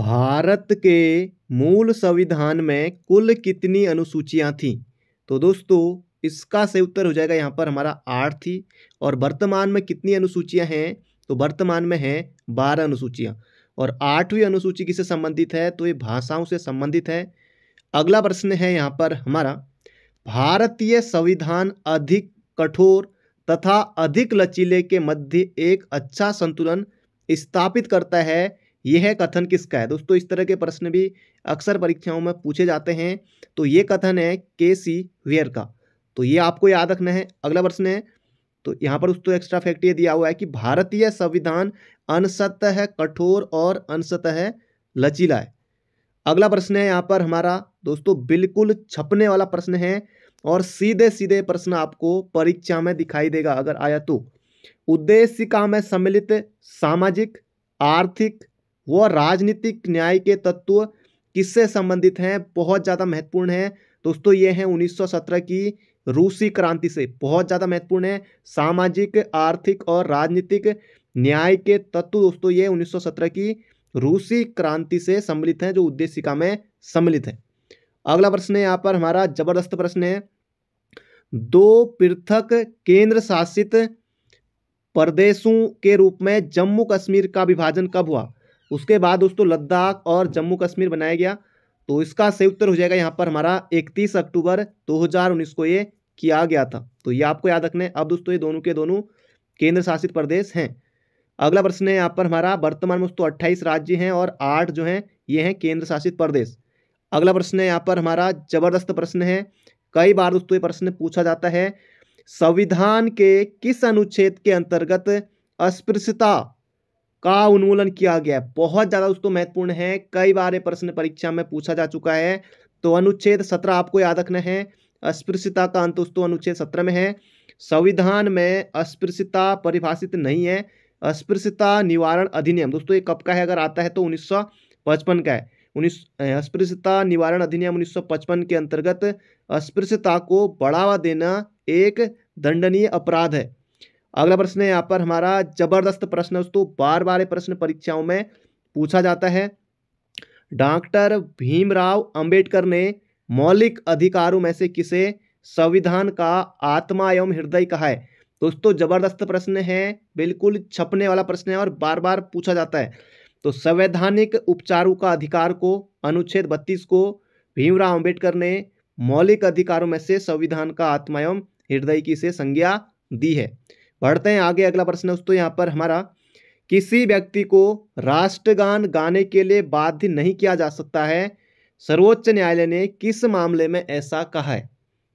भारत के मूल संविधान में कुल कितनी अनुसूचियां थीं तो दोस्तों इसका सही उत्तर हो जाएगा यहाँ पर हमारा आठ थी और वर्तमान में कितनी अनुसूचियां हैं तो वर्तमान में हैं बारह अनुसूचियां और आठवीं अनुसूची किससे संबंधित है तो ये भाषाओं से संबंधित है अगला प्रश्न है यहाँ पर हमारा भारतीय संविधान अधिक कठोर तथा अधिक लचीले के मध्य एक अच्छा संतुलन स्थापित करता है ये है कथन किसका है दोस्तों इस तरह के प्रश्न भी अक्सर परीक्षाओं में पूछे जाते हैं तो ये कथन है के सी वेयर का तो ये आपको याद रखना है अगला प्रश्न है तो यहाँ पर दोस्तों एक्स्ट्रा फैक्ट ये दिया हुआ है कि भारतीय संविधान है कठोर और है लचीला है अगला प्रश्न है यहाँ पर हमारा दोस्तों बिल्कुल छपने वाला प्रश्न है और सीधे सीधे प्रश्न आपको परीक्षा में दिखाई देगा अगर आया तो उद्देश्य का में सम्मिलित सामाजिक आर्थिक वह राजनीतिक न्याय के तत्व किससे संबंधित हैं बहुत ज़्यादा महत्वपूर्ण है दोस्तों ये हैं 1917 की रूसी क्रांति से बहुत ज़्यादा महत्वपूर्ण है सामाजिक आर्थिक और राजनीतिक न्याय के तत्व दोस्तों ये 1917 की रूसी क्रांति से सम्मिलित हैं जो उद्देशिका में सम्मिलित है अगला प्रश्न है यहाँ पर हमारा जबरदस्त प्रश्न है दो पृथक केंद्र शासित प्रदेशों के रूप में जम्मू कश्मीर का विभाजन कब हुआ उसके बाद दोस्तों लद्दाख और जम्मू कश्मीर बनाया गया तो इसका सही उत्तर हो जाएगा यहाँ पर हमारा 31 अक्टूबर 2019 को ये किया गया था तो ये आपको याद रखना है अब दोस्तों ये दोनों के दोनों केंद्र शासित प्रदेश हैं अगला प्रश्न है यहाँ पर हमारा वर्तमान में दोस्तों अट्ठाईस राज्य हैं और आठ जो हैं ये हैं केंद्र शासित प्रदेश अगला प्रश्न है यहाँ पर हमारा जबरदस्त प्रश्न है कई बार दोस्तों ये प्रश्न पूछा जाता है संविधान के किस अनुच्छेद के अंतर्गत अस्पृश्यता का उन्मूलन किया गया है बहुत ज़्यादा दोस्तों महत्वपूर्ण है कई बार ये प्रश्न परीक्षा में पूछा जा चुका है तो अनुच्छेद सत्रह आपको याद रखना है अस्पृश्यता का अंत दोस्तों अनुच्छेद सत्रह में है संविधान में अस्पृश्यता परिभाषित नहीं है अस्पृश्यता निवारण अधिनियम दोस्तों ये कब का है अगर आता है तो उन्नीस का है उन्नीस अस्पृश्यता निवारण अधिनियम उन्नीस के अंतर्गत अस्पृश्यता को बढ़ावा देना एक दंडनीय अपराध है अगला प्रश्न है यहाँ पर हमारा जबरदस्त प्रश्न है दोस्तों बार बार प्रश्न परीक्षाओं में पूछा जाता है डॉक्टर भीमराव अंबेडकर ने मौलिक अधिकारों में से किसे संविधान का आत्मा एवं हृदय कहा है दोस्तों जबरदस्त प्रश्न है बिल्कुल छपने वाला प्रश्न है और बार बार पूछा जाता है तो संवैधानिक उपचारों का अधिकार को अनुच्छेद बत्तीस को भीमराव अंबेडकर ने मौलिक अधिकारों में से संविधान का आत्मा एवं हृदय की से संज्ञा दी है बढ़ते हैं आगे अगला प्रश्न दोस्तों यहाँ पर हमारा किसी व्यक्ति को राष्ट्रगान गाने के लिए बाध्य नहीं किया जा सकता है सर्वोच्च न्यायालय ने किस मामले में ऐसा कहा है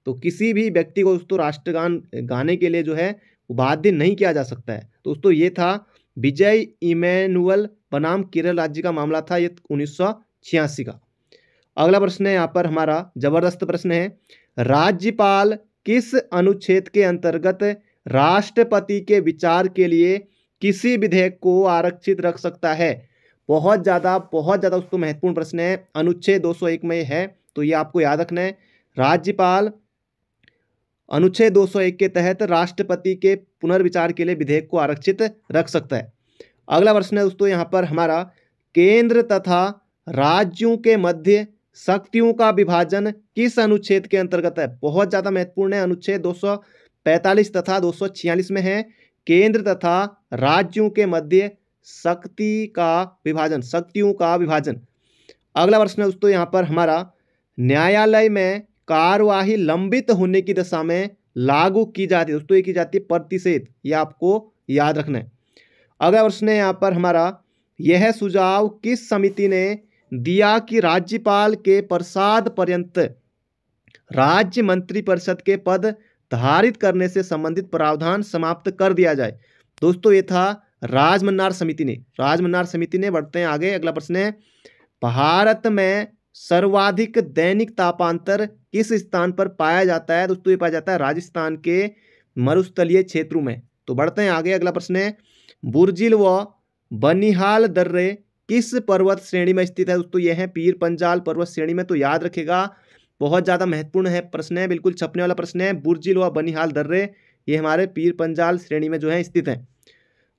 तो किसी भी व्यक्ति को दोस्तों राष्ट्रगान गाने के लिए जो है बाध्य नहीं किया जा सकता है दोस्तों ये था विजय इमैनुअल बनाम केरल राज्य का मामला था ये उन्नीस का अगला प्रश्न है यहाँ पर हमारा जबरदस्त प्रश्न है राज्यपाल किस अनुच्छेद के अंतर्गत राष्ट्रपति के विचार के लिए किसी विधेयक को आरक्षित रख सकता है बहुत ज़्यादा बहुत ज़्यादा उसको महत्वपूर्ण प्रश्न है अनुच्छेद दो में है तो ये आपको याद रखना है राज्यपाल अनुच्छेद 201 के तहत राष्ट्रपति के पुनर्विचार के लिए विधेयक को आरक्षित रख सकता है अगला प्रश्न है दोस्तों यहाँ पर हमारा केंद्र तथा राज्यों के मध्य शक्तियों का विभाजन किस अनुच्छेद के अंतर्गत है बहुत ज़्यादा महत्वपूर्ण है अनुच्छेद दो पैंतालीस तथा दो में है केंद्र तथा राज्यों के मध्य शक्ति का विभाजन शक्तियों का विभाजन अगला प्रश्न है दोस्तों यहाँ पर हमारा न्यायालय में कार्यवाही लंबित होने की दशा में लागू की जाती है दोस्तों ये की जाती है प्रतिषेध ये आपको याद रखना है अगला प्रश्न है यहाँ पर हमारा यह सुझाव किस समिति ने दिया कि राज्यपाल के प्रसाद पर्यंत राज्य मंत्रिपरिषद के पद धारित करने से संबंधित प्रावधान समाप्त कर दिया जाए दोस्तों ये था राजमन्नार समिति ने राजमन्नार समिति ने बढ़ते हैं आगे अगला प्रश्न है भारत में सर्वाधिक दैनिक तापांतर किस स्थान पर पाया जाता है दोस्तों ये पाया जाता है राजस्थान के मरुस्थलीय क्षेत्रों में तो बढ़ते हैं आगे अगला प्रश्न है बुर्जिल व बनिहाल दर्रे किस पर्वत श्रेणी में स्थित है दोस्तों यह है पीर पंजाल पर्वत श्रेणी में तो याद रखेगा बहुत ज़्यादा महत्वपूर्ण है प्रश्न है बिल्कुल छपने वाला प्रश्न है बुर्जिल व बनिहाल दर्रे ये हमारे पीर पंजाल श्रेणी में जो है स्थित है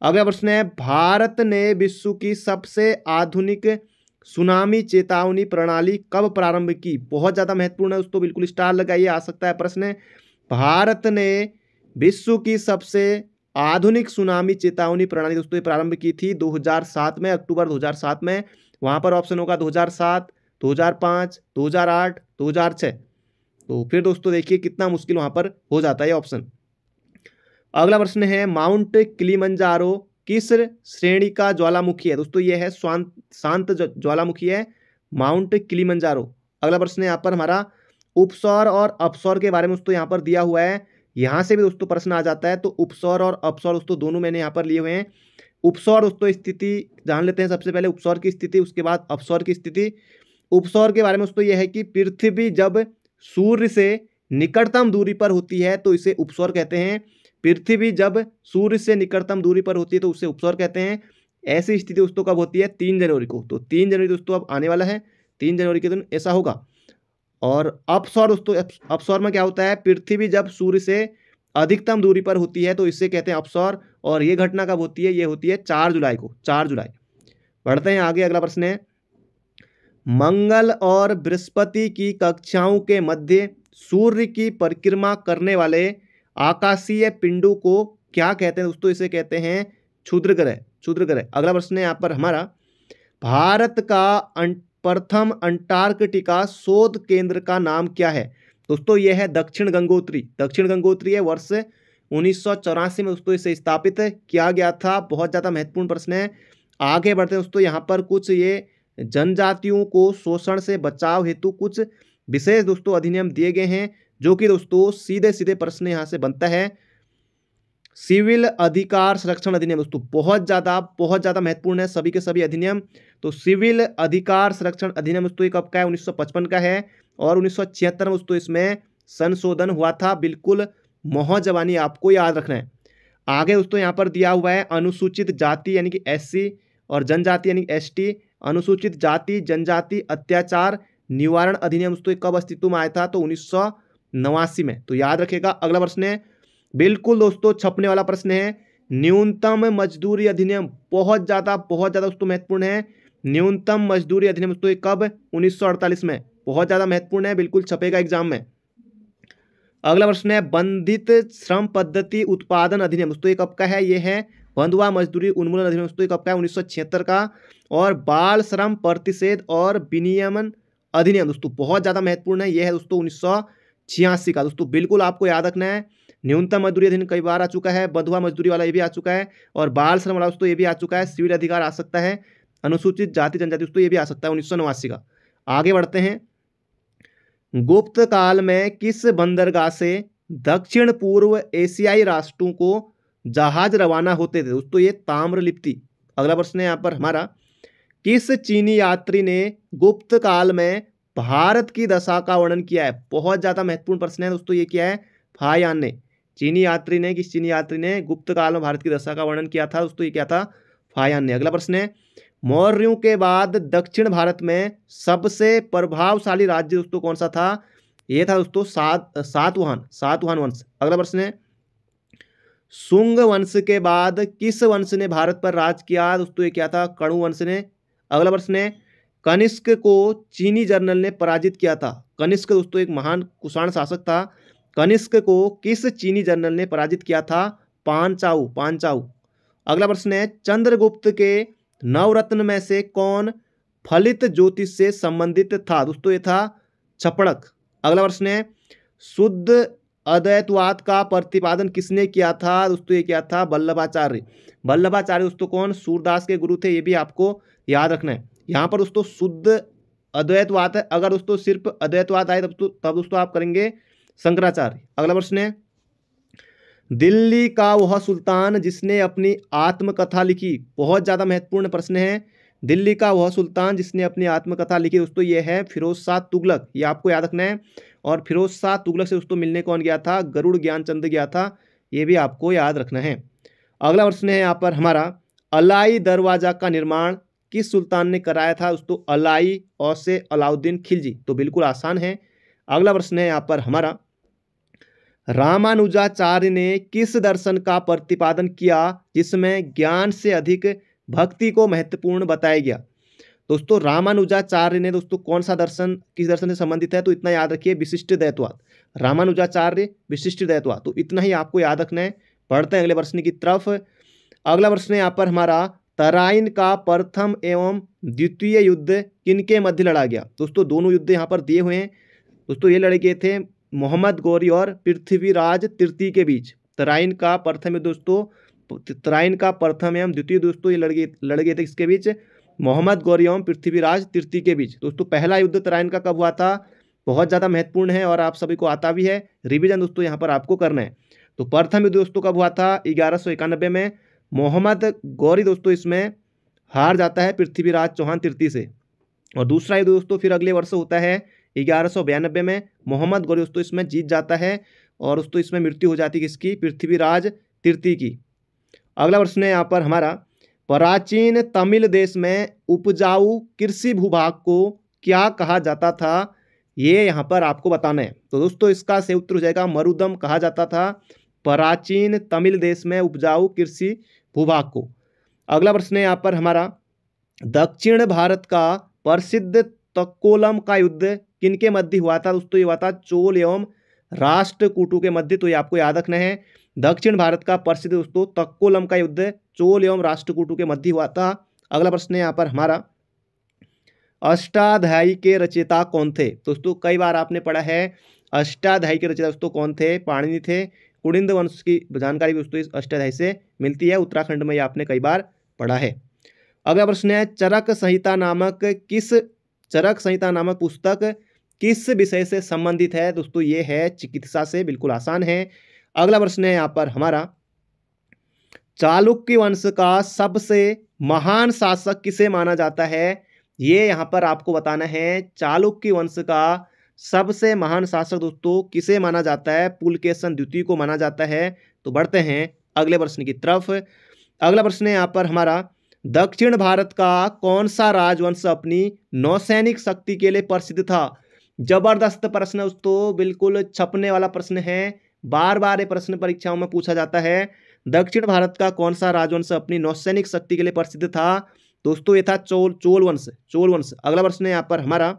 अगला प्रश्न है भारत ने विश्व की सबसे आधुनिक सुनामी चेतावनी प्रणाली कब प्रारंभ की बहुत ज़्यादा महत्वपूर्ण है उसको बिल्कुल स्टार लगाइए आ सकता है प्रश्न भारत ने विश्व की सबसे आधुनिक सुनामी चेतावनी प्रणाली दोस्तों प्रारंभ की थी 2007 में अक्टूबर 2007 में वहाँ पर ऑप्शन होगा 2007 दो हजार 2006 तो फिर दोस्तों देखिए कितना मुश्किल वहाँ पर हो जाता है ऑप्शन अगला प्रश्न है माउंट किलीमंजारो किस श्रेणी का ज्वालामुखी है दोस्तों ये है शांत शांत ज्वालामुखी है माउंट किलीमंजारो अगला प्रश्न है यहाँ पर हमारा उपसौर और अपसौर के बारे में दोस्तों यहाँ पर दिया हुआ है यहाँ से भी दोस्तों प्रश्न आ जाता है तो उपसौर और अपसौर दोस्तों दोनों मैंने यहाँ पर लिए हुए हैं उपसौर दोस्तों स्थिति जान लेते हैं सबसे पहले उपसौर की स्थिति उसके बाद अपसौर की स्थिति उपसौर के बारे में दोस्तों यह है कि पृथ्वी जब सूर्य से निकटतम दूरी पर होती है तो इसे उपसौर कहते हैं पृथ्वी जब सूर्य से निकटतम दूरी पर होती है तो उसे उपसौर कहते हैं ऐसी स्थिति दोस्तों कब होती है तीन जनवरी को तो तीन जनवरी दोस्तों अब आने वाला है तीन जनवरी के दिन ऐसा होगा और अपसौर दोस्तों अपसौर में क्या होता है पृथ्वी जब सूर्य से अधिकतम दूरी पर होती है तो इसे कहते हैं अपसौर और ये घटना कब होती है ये होती है चार जुलाई को चार जुलाई बढ़ते हैं आगे अगला प्रश्न है मंगल और बृहस्पति की कक्षाओं के मध्य सूर्य की परिक्रमा करने वाले आकाशीय पिंडु को क्या कहते हैं दोस्तों इसे कहते हैं क्षुद्र ग्रह क्षुद्र ग्रह अगला प्रश्न है यहाँ पर हमारा भारत का अं-, प्रथम अंटार्कटिका शोध केंद्र का नाम क्या है दोस्तों यह है दक्षिण गंगोत्री दक्षिण गंगोत्री है वर्ष उन्नीस में दोस्तों इसे स्थापित किया गया था बहुत ज़्यादा महत्वपूर्ण प्रश्न है आगे बढ़ते हैं दोस्तों यहाँ पर कुछ ये जनजातियों को शोषण से बचाव हेतु कुछ विशेष दोस्तों अधिनियम दिए गए हैं जो कि दोस्तों सीधे सीधे प्रश्न यहाँ से बनता है सिविल अधिकार संरक्षण अधिनियम दोस्तों बहुत ज़्यादा बहुत ज़्यादा महत्वपूर्ण है सभी के सभी अधिनियम तो सिविल अधिकार संरक्षण अधिनियम दोस्तों ये कब का है 1955 का है और उन्नीस में दोस्तों इसमें संशोधन हुआ था बिल्कुल मोहजवानी आपको याद रखना है आगे दोस्तों यहाँ पर दिया हुआ है अनुसूचित जाति यानी कि एस और जनजाति यानी एस अनुसूचित जाति जनजाति अत्याचार निवारण अधिनियम तो कब अस्तित्व में आया था तो उन्नीस नवासी में तो याद रखेगा अगला प्रश्न है बिल्कुल दोस्तों छपने वाला प्रश्न है न्यूनतम मजदूरी अधिनियम बहुत ज़्यादा बहुत ज़्यादा दोस्तों महत्वपूर्ण है न्यूनतम मजदूरी अधिनियम दोस्तों कब 1948 में बहुत ज़्यादा महत्वपूर्ण है बिल्कुल छपेगा एग्जाम में अगला प्रश्न है बंधित श्रम पद्धति उत्पादन अधिनियम दोस्तों कब का है ये है बंधुआ मजदूरी उन्मूलन अधिनियम दोस्तों कब का है उन्नीस का और बाल श्रम प्रतिषेध और विनियमन अधिनियम दोस्तों बहुत ज़्यादा महत्वपूर्ण है यह है दोस्तों उन्नीस छियासी का दोस्तों बिल्कुल आपको याद रखना है न्यूनतम मजदूरी अधिनियम कई बार आ चुका है बधुआ मजदूरी वाला ये भी आ चुका है और बाल श्रम वाला दोस्तों ये भी आ चुका है सिविल अधिकार आ सकता है अनुसूचित जाति जनजाति दोस्तों ये भी आ सकता है उन्नीस का आगे बढ़ते हैं गुप्त काल में किस बंदरगाह से दक्षिण पूर्व एशियाई राष्ट्रों को जहाज रवाना होते थे दोस्तों ये ताम्रलिप्ति अगला प्रश्न है यहाँ पर हमारा किस चीनी यात्री ने गुप्त काल में भारत की दशा का वर्णन किया है बहुत ज़्यादा महत्वपूर्ण प्रश्न है दोस्तों ये क्या है फायान ने चीनी यात्री ने किस चीनी यात्री ने गुप्त काल में भारत की दशा का वर्णन किया था दोस्तों ये क्या था फायान ने अगला प्रश्न है मौर्यों के बाद दक्षिण भारत में सबसे प्रभावशाली राज्य दोस्तों कौन सा था यह था दोस्तों सात सातवाहन सातवाहन वंश अगला प्रश्न है शुंग वंश के बाद किस वंश ने भारत पर राज किया दोस्तों ये क्या था कणु वंश ने अगला प्रश्न है कनिष्क को चीनी जर्नल ने पराजित किया था कनिष्क दोस्तों एक महान कुषाण शासक था कनिष्क को किस चीनी जर्नल ने पराजित किया था पान चाऊ अगला प्रश्न है चंद्रगुप्त के नवरत्न में से कौन फलित ज्योतिष से संबंधित था दोस्तों ये था छपड़क अगला प्रश्न है शुद्ध अद्वैतवाद का प्रतिपादन किसने किया था दोस्तों ये क्या था वल्लभाचार्य वल्लभाचार्य दोस्तों कौन सूरदास के गुरु थे ये भी आपको याद रखना है यहाँ पर दोस्तों शुद्ध अद्वैतवाद है अगर दोस्तों सिर्फ अद्वैतवाद आए तब तो तब दोस्तों आप करेंगे शंकराचार्य अगला प्रश्न है दिल्ली का वह सुल्तान जिसने अपनी आत्मकथा लिखी बहुत ज़्यादा महत्वपूर्ण प्रश्न है दिल्ली का वह सुल्तान जिसने अपनी आत्मकथा लिखी दोस्तों ये है फिरोज शाह तुगलक ये आपको याद रखना है और फिरोज शाह तुगलक से दोस्तों मिलने कौन गया था गरुड़ ज्ञानचंद गया था ये भी आपको याद रखना है अगला प्रश्न है यहाँ पर हमारा अलाई दरवाज़ा का निर्माण किस सुल्तान ने कराया था दोस्तों अलाई और से अलाउद्दीन खिलजी तो बिल्कुल आसान है अगला प्रश्न है यहाँ पर हमारा रामानुजाचार्य ने किस दर्शन का प्रतिपादन किया जिसमें ज्ञान से अधिक भक्ति को महत्वपूर्ण बताया गया दोस्तों रामानुजाचार्य ने दोस्तों कौन सा दर्शन किस दर्शन से संबंधित है तो इतना याद रखिए विशिष्ट दैत्वाद रामानुजाचार्य विशिष्ट दैत्वाद तो इतना ही आपको याद रखना है पढ़ते हैं अगले प्रश्न की तरफ अगला प्रश्न यहाँ पर हमारा तराइन का प्रथम एवं द्वितीय युद्ध किनके मध्य लड़ा गया दोस्तों दोनों युद्ध यहाँ पर दिए हुए हैं दोस्तों ये लड़ गए थे मोहम्मद गौरी और पृथ्वीराज तृतीय के बीच तराइन का प्रथम दोस्तों तराइन का प्रथम एवं द्वितीय दोस्तों ये लड़ गए लड़ गए थे इसके बीच मोहम्मद गौरी एवं पृथ्वीराज तिर्ती के बीच दोस्तों पहला युद्ध तराइन का कब हुआ था बहुत ज़्यादा महत्वपूर्ण है और आप सभी को आता भी है रिविजन दोस्तों यहाँ पर आपको करना है तो प्रथम युद्ध दोस्तों कब हुआ था ग्यारह में मोहम्मद गौरी दोस्तों इसमें हार जाता है पृथ्वीराज चौहान तीर्थी से और दूसरा युद्ध दोस्तों फिर अगले वर्ष होता है ग्यारह में मोहम्मद गौरी दोस्तों इसमें जीत जाता है और दोस्तों इसमें मृत्यु हो जाती है किसकी पृथ्वीराज तीर्थी की अगला प्रश्न है यहाँ पर हमारा प्राचीन तमिल देश में उपजाऊ कृषि भूभाग को क्या कहा जाता था ये यहाँ पर आपको बताना है तो दोस्तों इसका से उत्तर हो जाएगा मरुदम कहा जाता था प्राचीन तमिल देश में उपजाऊ कृषि भूभाग को अगला प्रश्न है यहाँ पर हमारा दक्षिण भारत का प्रसिद्ध तकोलम का युद्ध किनके मध्य हुआ था दोस्तों ये हुआ था चोल एवं राष्ट्रकूटू के मध्य तो ये आपको याद रखना है दक्षिण भारत का प्रसिद्ध दोस्तों तक्कोलम का युद्ध चोल एवं राष्ट्रकूटों के मध्य हुआ था अगला प्रश्न है यहाँ पर हमारा अष्टाध्यायी के रचयिता कौन थे तो दोस्तों कई बार आपने पढ़ा है अष्टाध्यायी के रचयिता दोस्तों कौन थे पाणिनि थे कुड़िंद वंश की जानकारी भी दोस्तों इस अष्टाध्यायी से मिलती है उत्तराखंड में ये आपने कई बार पढ़ा है अगला प्रश्न है चरक संहिता नामक किस चरक संहिता नामक पुस्तक किस विषय से संबंधित है दोस्तों ये है चिकित्सा से बिल्कुल आसान है अगला प्रश्न है यहाँ पर हमारा चालुक्य वंश का सबसे महान शासक किसे माना जाता है ये यहाँ पर आपको बताना है चालुक्य वंश का सबसे महान शासक दोस्तों किसे माना जाता है पुलकेशन द्वितीय को माना जाता है तो बढ़ते हैं अगले प्रश्न की तरफ अगला प्रश्न है यहाँ पर हमारा दक्षिण भारत का कौन सा राजवंश अपनी नौसैनिक शक्ति के लिए प्रसिद्ध था जबरदस्त प्रश्न दोस्तों बिल्कुल छपने वाला प्रश्न है बार बार ये प्रश्न परीक्षाओं में पूछा जाता है दक्षिण भारत का कौन सा राजवंश अपनी नौसैनिक शक्ति के लिए प्रसिद्ध था दोस्तों ये था चोल चोल वंश चोल वंश अगला प्रश्न है यहाँ पर हमारा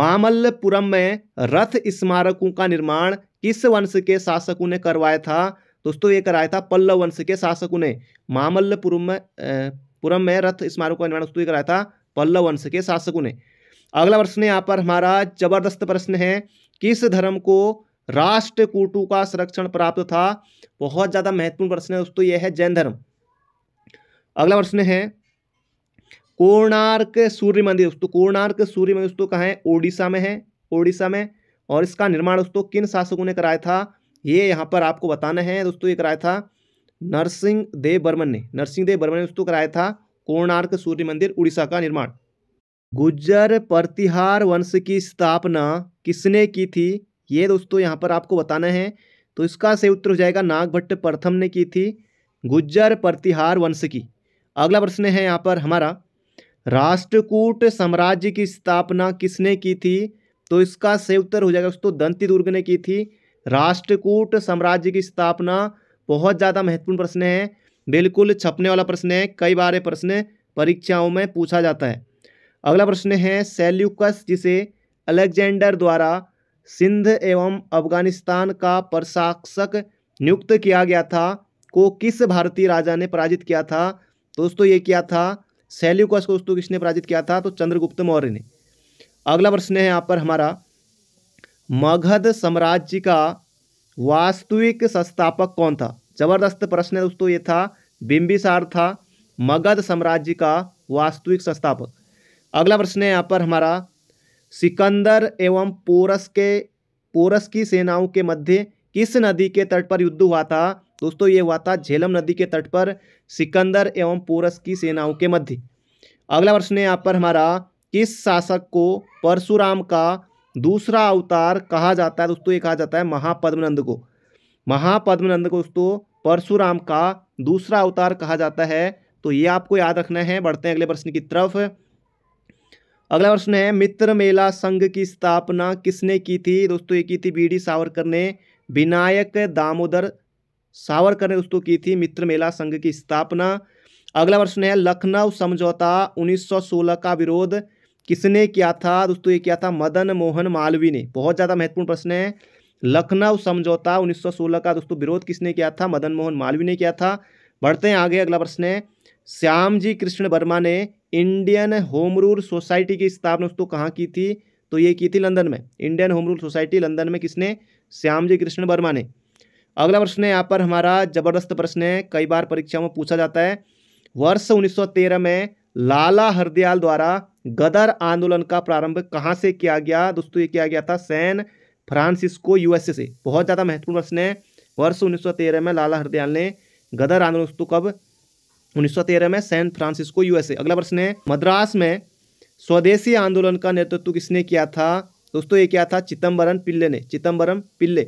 मामल्लपुरम में रथ स्मारकों का निर्माण किस वंश के शासकों ने करवाया था दोस्तों ये कराया था पल्लव वंश के शासकों ने मामल्लपुरम में पुरम में रथ स्मारकों का निर्माण दोस्तों ये कराया था पल्लव वंश के शासकों ने अगला प्रश्न यहाँ पर हमारा जबरदस्त प्रश्न है किस धर्म को राष्ट्रकूटों का संरक्षण प्राप्त था बहुत ज़्यादा महत्वपूर्ण प्रश्न है दोस्तों यह है जैन धर्म अगला प्रश्न है कोणार्क सूर्य मंदिर दोस्तों कोणार्क सूर्य मंदिर दोस्तों कहा है ओडिशा में है ओडिशा में और इसका निर्माण दोस्तों किन शासकों ने कराया था ये यहाँ पर आपको बताना है दोस्तों ये कराया था नरसिंह देव बर्मन ने नरसिंह देव बर्मन ने दोस्तों कराया था कोणार्क सूर्य मंदिर उड़ीसा का निर्माण गुजर प्रतिहार वंश की स्थापना किसने की थी ये दोस्तों यहाँ पर आपको बताना है तो इसका सही उत्तर हो जाएगा नागभट्ट प्रथम ने की थी गुज्जर प्रतिहार वंश की अगला प्रश्न है यहाँ पर हमारा राष्ट्रकूट साम्राज्य की स्थापना किसने की थी तो इसका सही उत्तर हो जाएगा दोस्तों दंती दुर्ग ने की थी राष्ट्रकूट साम्राज्य की स्थापना बहुत ज़्यादा महत्वपूर्ण प्रश्न है बिल्कुल छपने वाला प्रश्न है कई बार प्रश्न परीक्षाओं में पूछा जाता है अगला प्रश्न है सेल्यूकस जिसे अलेक्जेंडर द्वारा सिंध एवं अफगानिस्तान का प्रशासक नियुक्त किया गया था को किस भारतीय राजा ने पराजित किया था दोस्तों ये किया था शैल्यू को दोस्तों किसने पराजित किया था तो चंद्रगुप्त मौर्य ने अगला प्रश्न है यहाँ पर हमारा मगध साम्राज्य का वास्तविक संस्थापक कौन था जबरदस्त प्रश्न है दोस्तों ये था बिंबिसार था मगध साम्राज्य का वास्तविक संस्थापक अगला प्रश्न है यहाँ पर हमारा सिकंदर एवं पोरस के पोरस की सेनाओं के मध्य किस नदी के तट पर युद्ध हुआ था दोस्तों ये हुआ था झेलम नदी के तट पर सिकंदर एवं पोरस की सेनाओं के मध्य अगला प्रश्न है यहाँ पर हमारा किस शासक को परशुराम का दूसरा अवतार कहा जाता है दोस्तों ये कहा जाता है महापद्मनंद को महापद्मनंद को दोस्तों परशुराम का दूसरा अवतार कहा जाता है तो ये आपको याद रखना है बढ़ते हैं अगले प्रश्न की तरफ अगला प्रश्न है मित्र मेला संघ की स्थापना किसने की थी दोस्तों ये की थी बी डी सावरकर ने विनायक दामोदर सावरकर ने दोस्तों की थी मित्र मेला संघ की स्थापना अगला प्रश्न है लखनऊ समझौता 1916 का विरोध किसने किया था दोस्तों ये किया था मदन मोहन मालवी ने बहुत ज़्यादा महत्वपूर्ण प्रश्न है लखनऊ समझौता 1916 का दोस्तों विरोध किसने किया था मदन मोहन मालवी ने किया था बढ़ते हैं आगे अगला प्रश्न है श्याम जी कृष्ण वर्मा ने इंडियन होम रूल सोसाइटी की स्थापना दोस्तों कहाँ की थी तो ये की थी लंदन में Indian Home Rule Society London में किसने श्याम जी कृष्ण वर्मा ने अगला प्रश्न है यहाँ पर हमारा जबरदस्त प्रश्न है कई बार परीक्षा में पूछा जाता है वर्ष 1913 में लाला हरदयाल द्वारा गदर आंदोलन का प्रारंभ कहाँ से किया गया दोस्तों ये किया गया था सैन फ्रांसिस्को यूएसए से बहुत ज़्यादा महत्वपूर्ण प्रश्न है वर्ष 1913 में लाला हरदयाल ने गदर आंदोलन दोस्तों कब 1913 में सैन फ्रांसिस्को यूएसए अगला प्रश्न है मद्रास में स्वदेशी आंदोलन का नेतृत्व किसने किया था दोस्तों ये क्या था चिदम्बरम पिल्ले ने चिदम्बरम पिल्ले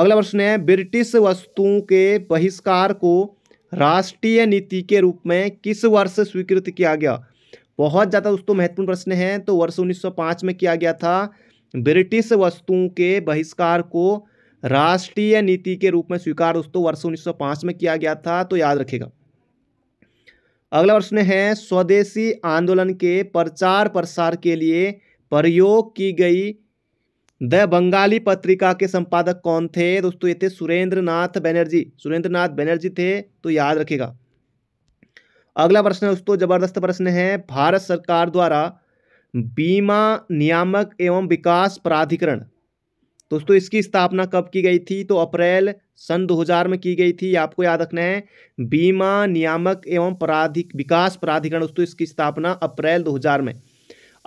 अगला प्रश्न है ब्रिटिश वस्तुओं के बहिष्कार को राष्ट्रीय नीति के रूप में किस वर्ष स्वीकृत किया गया बहुत ज़्यादा दोस्तों महत्वपूर्ण प्रश्न है तो वर्ष 1905 में किया गया था ब्रिटिश वस्तुओं के बहिष्कार को राष्ट्रीय नीति के रूप में स्वीकार दोस्तों वर्ष 1905 में किया गया था तो याद रखेगा अगला प्रश्न है स्वदेशी आंदोलन के प्रचार प्रसार के लिए प्रयोग की गई द बंगाली पत्रिका के संपादक कौन थे दोस्तों ये थे सुरेंद्र नाथ बैनर्जी सुरेंद्र नाथ बैनर्जी थे तो याद रखेगा अगला प्रश्न दोस्तों जबरदस्त प्रश्न है भारत सरकार द्वारा बीमा नियामक एवं विकास प्राधिकरण दोस्तों इसकी स्थापना कब की गई थी तो अप्रैल सन 2000 में की गई थी आपको याद रखना है बीमा नियामक एवं प्राधिक विकास प्राधिकरण दोस्तों इसकी स्थापना अप्रैल 2000 में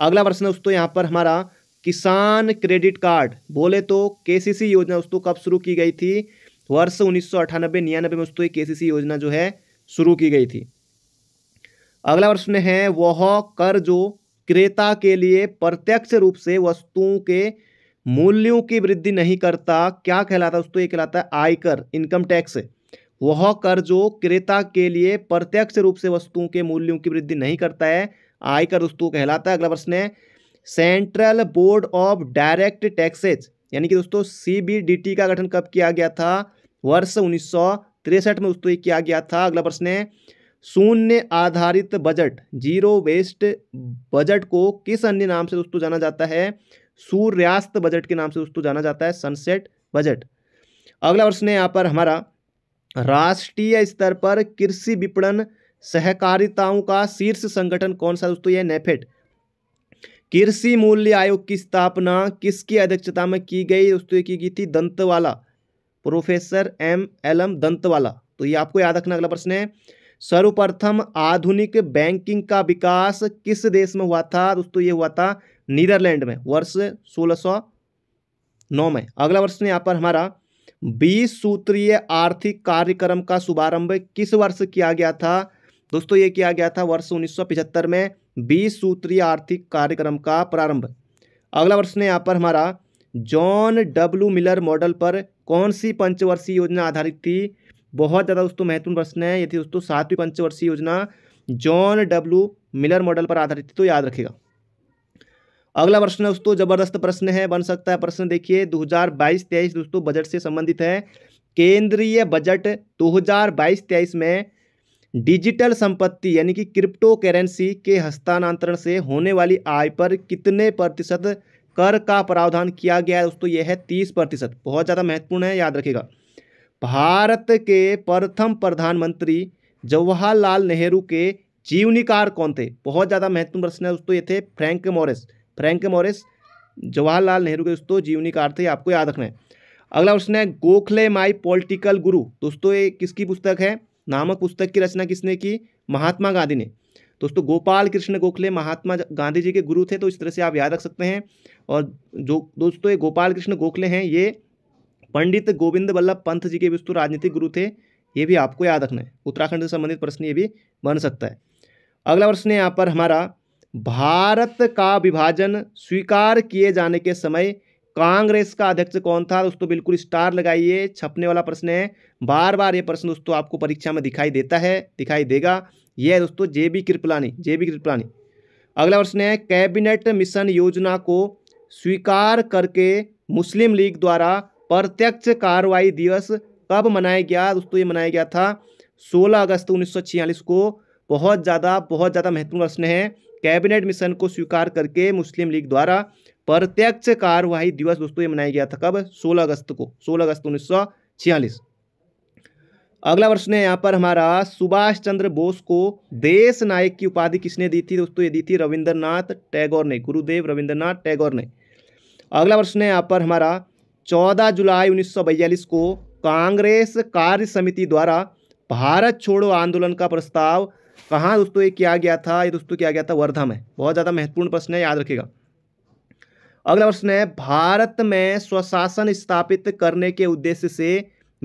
अगला प्रश्न दोस्तों यहाँ पर हमारा किसान क्रेडिट कार्ड बोले तो केसीसी योजना दोस्तों कब शुरू की गई थी वर्ष उन्नीस सौ में दोस्तों के सी योजना जो है शुरू की गई थी अगला प्रश्न है वह कर जो क्रेता के लिए प्रत्यक्ष रूप से वस्तुओं के मूल्यों की वृद्धि नहीं करता क्या कहलाता है दोस्तों ये कहलाता है आयकर इनकम टैक्स वह कर जो क्रेता के लिए प्रत्यक्ष रूप से वस्तुओं के मूल्यों की वृद्धि नहीं करता है आयकर दोस्तों कहलाता है अगला प्रश्न है Central Board of Direct Taxes यानी कि दोस्तों सी का गठन कब किया गया था वर्ष उन्नीस में दोस्तों ये किया गया था अगला प्रश्न है शून्य आधारित बजट जीरो वेस्ट बजट को किस अन्य नाम से दोस्तों जाना जाता है सूर्यास्त बजट के नाम से दोस्तों जाना जाता है सनसेट बजट अगला प्रश्न है यहाँ पर हमारा राष्ट्रीय स्तर पर कृषि विपणन सहकारिताओं का शीर्ष संगठन कौन सा दोस्तों यह नेफेड कृषि मूल्य आयोग की स्थापना किसकी अध्यक्षता में की गई दोस्तों की गई थी Dantwala professor M L M Dantwala तो ये आपको याद रखना अगला प्रश्न है सर्वप्रथम आधुनिक बैंकिंग का विकास किस देश में हुआ था दोस्तों ये हुआ था नीदरलैंड में वर्ष सोलह नौ में अगला वर्ष ने यहाँ पर हमारा बीस सूत्रीय आर्थिक कार्यक्रम का शुभारंभ किस वर्ष किया गया था दोस्तों ये किया गया था वर्ष 1975 में बीस सूत्रीय आर्थिक कार्यक्रम का प्रारंभ अगला वर्ष ने यहाँ पर हमारा जॉन डब्ल्यू मिलर मॉडल पर कौन सी पंचवर्षीय योजना आधारित थी बहुत ज़्यादा दोस्तों महत्वपूर्ण प्रश्न है ये थी दोस्तों सातवीं पंचवर्षीय योजना जॉन डब्ल्यू मिलर मॉडल पर आधारित थी तो याद रखेगा अगला प्रश्न दोस्तों जबरदस्त प्रश्न है बन सकता है प्रश्न देखिए 2022-23 दोस्तों बजट से संबंधित है केंद्रीय बजट 2022-23 में डिजिटल संपत्ति यानी कि क्रिप्टो करेंसी के हस्तांतरण से होने वाली आय पर कितने प्रतिशत कर का प्रावधान किया गया है दोस्तों यह है तीस प्रतिशत बहुत ज़्यादा महत्वपूर्ण है याद रखेगा भारत के प्रथम प्रधानमंत्री जवाहरलाल नेहरू के जीवनीकार कौन थे बहुत ज़्यादा महत्वपूर्ण प्रश्न है दोस्तों ये थे Frank Morris Frank Morris Jawaharlal Nehru के दोस्तों जीवनी का अर्थ है आपको याद रखना है अगला प्रश्न है गोखले माई पॉलिटिकल गुरु दोस्तों ये किसकी पुस्तक है नामक पुस्तक की रचना किसने की महात्मा गांधी ने दोस्तों गोपाल कृष्ण गोखले महात्मा गांधी जी के गुरु थे तो इस तरह से आप याद रख सकते हैं और जो दोस्तों ये गोपाल कृष्ण गोखले हैं ये पंडित गोविंद वल्लभ पंथ जी के भी दोस्तों राजनीतिक गुरु थे ये भी आपको याद रखना है उत्तराखंड से संबंधित प्रश्न ये भी बन सकता है अगला प्रश्न है यहाँ पर हमारा भारत का विभाजन स्वीकार किए जाने के समय कांग्रेस का अध्यक्ष कौन था दोस्तों बिल्कुल स्टार लगाइए छपने वाला प्रश्न है बार बार ये प्रश्न दोस्तों आपको परीक्षा में दिखाई देता है दिखाई देगा यह है दोस्तों J B Kripalani J B Kripalani अगला प्रश्न है कैबिनेट मिशन योजना को स्वीकार करके मुस्लिम लीग द्वारा प्रत्यक्ष कार्रवाई दिवस कब मनाया गया दोस्तों ये मनाया गया था सोलह अगस्त उन्नीस को बहुत ज़्यादा बहुत ज़्यादा महत्वपूर्ण प्रश्न है कैबिनेट मिशन को स्वीकार करके मुस्लिम लीग द्वारा प्रत्यक्ष कार्यवाही दिवस दोस्तों ये मनाया गया था कब 16 अगस्त को 16 अगस्त उन्नीस अगला प्रश्न है यहाँ पर हमारा सुभाष चंद्र बोस को देश नायक की उपाधि किसने दी थी दोस्तों ये दी थी रविंद्रनाथ टैगोर ने गुरुदेव रविंद्रनाथ टैगोर ने अगला प्रश्न है यहाँ पर हमारा चौदह जुलाई उन्नीस को कांग्रेस कार्य समिति द्वारा भारत छोड़ो आंदोलन का प्रस्ताव कहाँ तो दोस्तों ये किया गया था ये दोस्तों किया गया था वर्धा में बहुत ज़्यादा महत्वपूर्ण प्रश्न है याद रखिएगा अगला प्रश्न है भारत में स्वशासन स्थापित करने के उद्देश्य से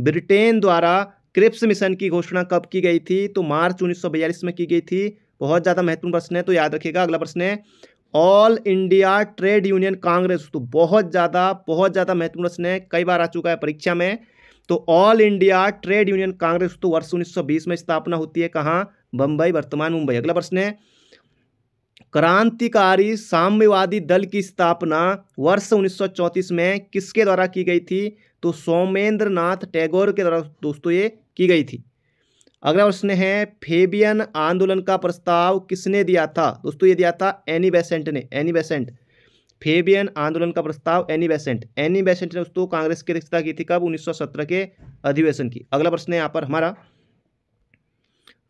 ब्रिटेन द्वारा क्रिप्स मिशन की घोषणा कब की गई थी तो मार्च उन्नीस में की गई थी बहुत ज़्यादा महत्वपूर्ण प्रश्न है तो याद रखिएगा अगला प्रश्न है All India Trade Union Congress तो बहुत ज़्यादा बहुत ज़्यादा महत्वपूर्ण प्रश्न है कई बार आ चुका है परीक्षा में तो All India Trade Union Congress तो वर्ष 1920 में स्थापना होती है कहाँ बंबई वर्तमान मुंबई अगला प्रश्न है क्रांतिकारी साम्यवादी दल की स्थापना वर्ष 1934 में किसके द्वारा की गई थी तो सोमेंद्र नाथ टैगोर के द्वारा दोस्तों ये की गई थी अगला प्रश्न है फेबियन आंदोलन का प्रस्ताव किसने दिया था दोस्तों ये दिया था एनी बेसेंट ने एनी बेसेंट फेबियन आंदोलन का प्रस्ताव एनी बेसेंट एनी बेसेंट ने दोस्तों कांग्रेस की अध्यक्षता की थी कब 1917 के अधिवेशन की अगला प्रश्न है यहाँ पर हमारा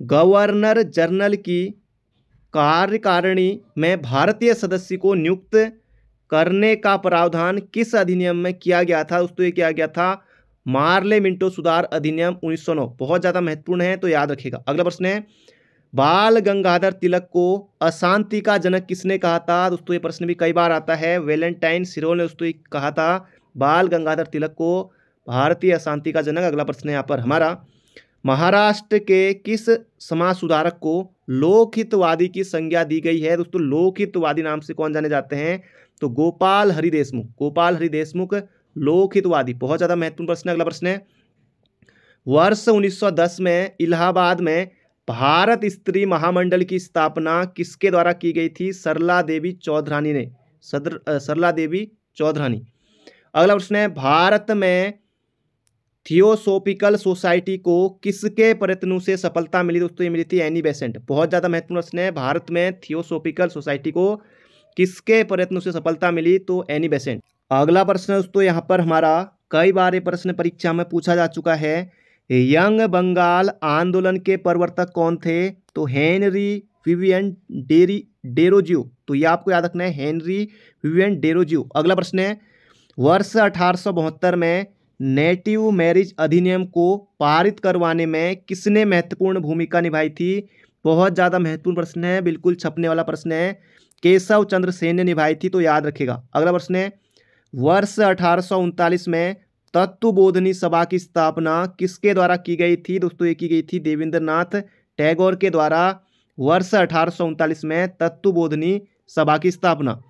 गवर्नर जनरल की कार्यकारिणी में भारतीय सदस्य को नियुक्त करने का प्रावधान किस अधिनियम में किया गया था उसको तो ये किया गया था मार्ले मिंटो सुधार अधिनियम उन्नीस बहुत ज़्यादा महत्वपूर्ण है तो याद रखिएगा अगला प्रश्न है बाल गंगाधर तिलक को अशांति का जनक किसने कहा था दोस्तों तो ये प्रश्न भी कई बार आता है वेलेंटाइन सिरोल ने दोस्तों कहा था बाल गंगाधर तिलक को भारतीय अशांति का जनक अगला प्रश्न है यहाँ पर हमारा महाराष्ट्र के किस समाज सुधारक को लोकहितवादी की संज्ञा दी गई है दोस्तों लोकहितवादी नाम से कौन जाने जाते हैं तो गोपाल हरि देशमुख गोपाल हरि देशमुख लोकहितवादी बहुत ज़्यादा महत्वपूर्ण प्रश्न है अगला प्रश्न है वर्ष 1910 में इलाहाबाद में भारत स्त्री महामंडल की स्थापना किसके द्वारा की गई थी सरला देवी चौधरानी ने सदर सरला देवी चौधरानी अगला प्रश्न है भारत में थियोसोफिकल सोसाइटी को किसके प्रयत्नों से सफलता मिली दोस्तों ये मिली थी एनी बेसेंट बहुत ज़्यादा महत्वपूर्ण प्रश्न है भारत में थियोसोफिकल सोसाइटी को किसके प्रयत्नों से सफलता मिली तो एनी बेसेंट अगला प्रश्न दोस्तों यहाँ पर हमारा कई बार ये प्रश्न परीक्षा में पूछा जा चुका है यंग बंगाल आंदोलन के प्रवर्तक कौन थे तो हेनरी विवियन डेरी डेरोजियो तो ये आपको याद रखना है हेनरी विवियन डेरोजियो अगला प्रश्न है वर्ष अठारह में नेटिव मैरिज अधिनियम को पारित करवाने में किसने महत्वपूर्ण भूमिका निभाई थी बहुत ज़्यादा महत्वपूर्ण प्रश्न है बिल्कुल छपने वाला प्रश्न है केशव चंद्र सेन ने निभाई थी तो याद रखेगा अगला प्रश्न है वर्ष अठारह में तत्वबोधनी सभा की स्थापना किसके द्वारा की गई थी दोस्तों ये की गई थी देवेंद्र नाथ टैगोर के द्वारा वर्ष अठारह में तत्वबोधनी सभा की स्थापना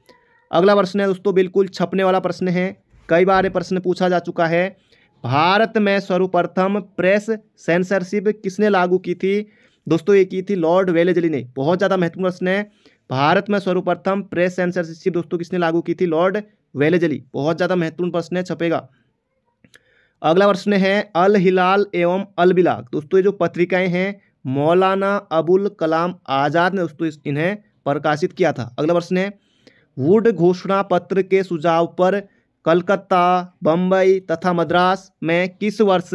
अगला प्रश्न है दोस्तों बिल्कुल छपने वाला प्रश्न है कई बार ये प्रश्न पूछा जा चुका है भारत में सर्वप्रथम प्रेस सेंसरशिप किसने लागू की थी दोस्तों ये की थी लॉर्ड वेलेजली ने बहुत ज़्यादा महत्वपूर्ण प्रश्न है भारत में सर्वप्रथम प्रेस सेंसरशिप दोस्तों किसने लागू की थी लॉर्ड वेलेजली बहुत ज़्यादा महत्वपूर्ण प्रश्न है छपेगा अगला प्रश्न है अल हिलाल एवं अल बिलाग दोस्तों ये जो पत्रिकाएं हैं मौलाना अबुल कलाम आज़ाद ने दोस्तों इन्हें प्रकाशित किया था अगला प्रश्न है वुड घोषणा पत्र के सुझाव पर कलकत्ता बम्बई तथा मद्रास में किस वर्ष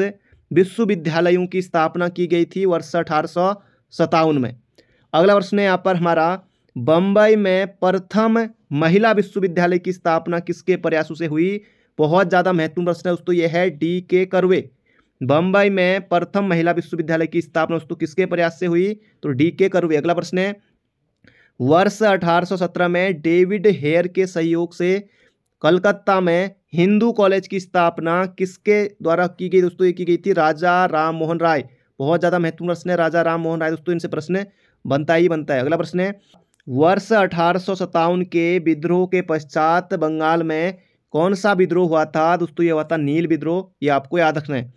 विश्वविद्यालयों की स्थापना की गई थी वर्ष अठारह में अगला प्रश्न है यहाँ पर हमारा बम्बई में प्रथम महिला विश्वविद्यालय की स्थापना किसके प्रयासों से हुई बहुत ज़्यादा महत्वपूर्ण प्रश्न है दोस्तों यह है डी के करवे बम्बई में प्रथम महिला विश्वविद्यालय की स्थापना दोस्तों किसके प्रयास से हुई तो डी के करवे अगला प्रश्न है वर्ष 1817 में डेविड हेयर के सहयोग से कलकत्ता में हिंदू कॉलेज की स्थापना किसके द्वारा की गई दोस्तों ये की गई थी राजा राम मोहन राय बहुत ज़्यादा महत्वपूर्ण प्रश्न है राजा राम मोहन राय दोस्तों इनसे प्रश्न बनता ही बनता है अगला प्रश्न है वर्ष अठारह के विद्रोह के पश्चात बंगाल में कौन सा विद्रोह हुआ था दोस्तों ये हुआ था नील विद्रोह ये आपको याद रखना है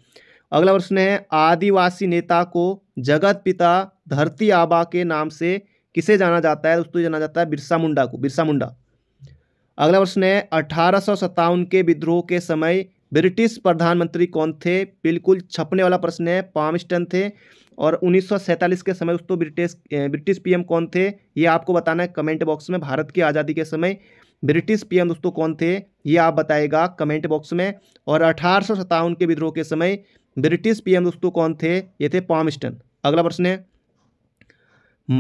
अगला प्रश्न है आदिवासी नेता को जगत पिता धरती आबा के नाम से किसे जाना जाता है दोस्तों जाना जाता है बिरसा मुंडा को बिरसा मुंडा अगला प्रश्न है अठारह के विद्रोह के समय ब्रिटिश प्रधानमंत्री कौन थे बिल्कुल छपने वाला प्रश्न है पामस्टन थे और उन्नीस के समय दोस्तों ब्रिटिश ब्रिटिश पीएम कौन थे ये आपको बताना है कमेंट बॉक्स में भारत की आज़ादी के समय ब्रिटिश पीएम दोस्तों कौन थे ये आप बताएगा कमेंट बॉक्स में और अठारह के विद्रोह के समय ब्रिटिश पीएम दोस्तों कौन थे ये थे पामस्टन अगला प्रश्न है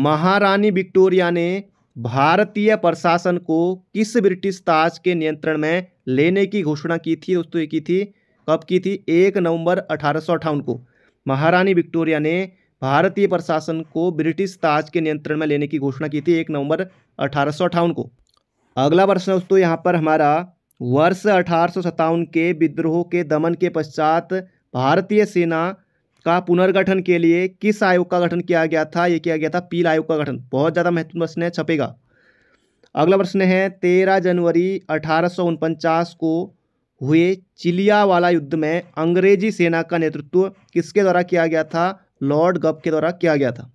महारानी विक्टोरिया ने भारतीय प्रशासन को किस ब्रिटिश ताज के नियंत्रण में लेने की घोषणा की थी दोस्तों ये की थी कब की थी एक नवंबर अठारह को महारानी विक्टोरिया ने भारतीय प्रशासन को ब्रिटिश ताज के नियंत्रण में लेने की घोषणा की थी एक नवंबर अठारह को अगला प्रश्न दोस्तों यहाँ पर हमारा वर्ष अठारह के विद्रोह के दमन के पश्चात भारतीय सेना का पुनर्गठन के लिए किस आयोग का गठन किया गया था यह किया गया था पील आयोग का गठन बहुत ज़्यादा महत्वपूर्ण प्रश्न है छपेगा अगला प्रश्न है तेरह जनवरी अठारह को हुए चिलिया वाला युद्ध में अंग्रेजी सेना का नेतृत्व किसके द्वारा किया गया था लॉर्ड गप के द्वारा किया गया था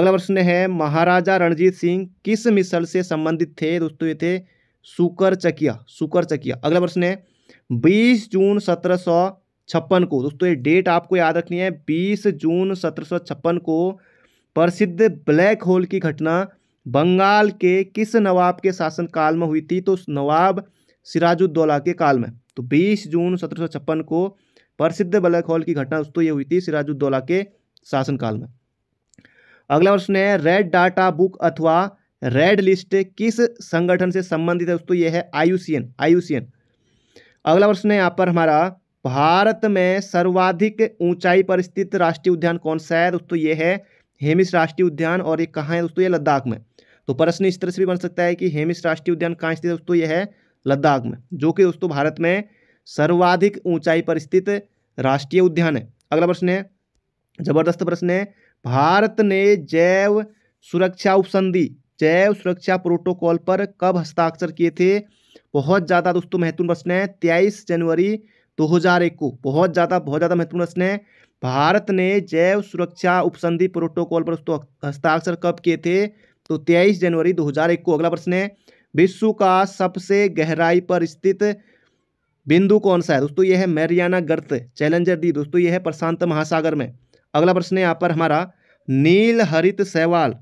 अगला प्रश्न है महाराजा रणजीत सिंह किस मिसल से संबंधित थे दोस्तों ये थे सुकर चकिया सुकर चकिया अगला प्रश्न है 20 जून सत्रह छप्पन को दोस्तों ये डेट आपको याद रखनी है बीस जून सत्रह को प्रसिद्ध ब्लैक होल की घटना बंगाल के किस नवाब के शासनकाल में हुई थी तो नवाब सिराजुद्दौला के काल में तो 20 जून सत्रह को प्रसिद्ध ब्लैक होल की घटना दोस्तों ये हुई थी सिराजुद्दौला के शासनकाल में अगला प्रश्न है रेड डाटा बुक अथवा रेड लिस्ट किस संगठन से संबंधित है दोस्तों ये है आयुसीएन आयुसीएन अगला प्रश्न है यहाँ पर हमारा भारत में सर्वाधिक ऊंचाई पर स्थित राष्ट्रीय उद्यान कौन सा है दोस्तों ये है हेमिस राष्ट्रीय उद्यान और ये कहाँ है दोस्तों ये लद्दाख में तो प्रश्न इस तरह से भी बन सकता है कि हेमिस राष्ट्रीय उद्यान कहाँ स्थित है दोस्तों ये है लद्दाख में जो कि दोस्तों भारत में सर्वाधिक ऊंचाई पर स्थित राष्ट्रीय उद्यान है अगला प्रश्न है जबरदस्त प्रश्न है भारत ने जैव सुरक्षा उपसंधि जैव सुरक्षा प्रोटोकॉल पर कब हस्ताक्षर किए थे बहुत ज़्यादा दोस्तों महत्वपूर्ण प्रश्न है तेईस जनवरी 2001 को बहुत ज़्यादा बहुत ज़्यादा महत्वपूर्ण प्रश्न है भारत ने जैव सुरक्षा उपसंधि प्रोटोकॉल पर हस्ताक्षर कब किए थे तो 23 जनवरी 2001 को अगला प्रश्न है विश्व का सबसे गहराई पर स्थित बिंदु कौन सा है दोस्तों यह है मैरियाना गर्त चैलेंजर दी दोस्तों यह है प्रशांत महासागर में अगला प्रश्न है यहाँ पर हमारा नील हरित सहवाल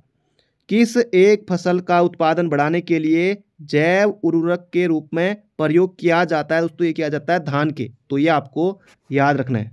किस एक फसल का उत्पादन बढ़ाने के लिए जैव उर्वरक के रूप में प्रयोग किया जाता है दोस्तों ये किया जाता है धान के तो ये आपको याद रखना है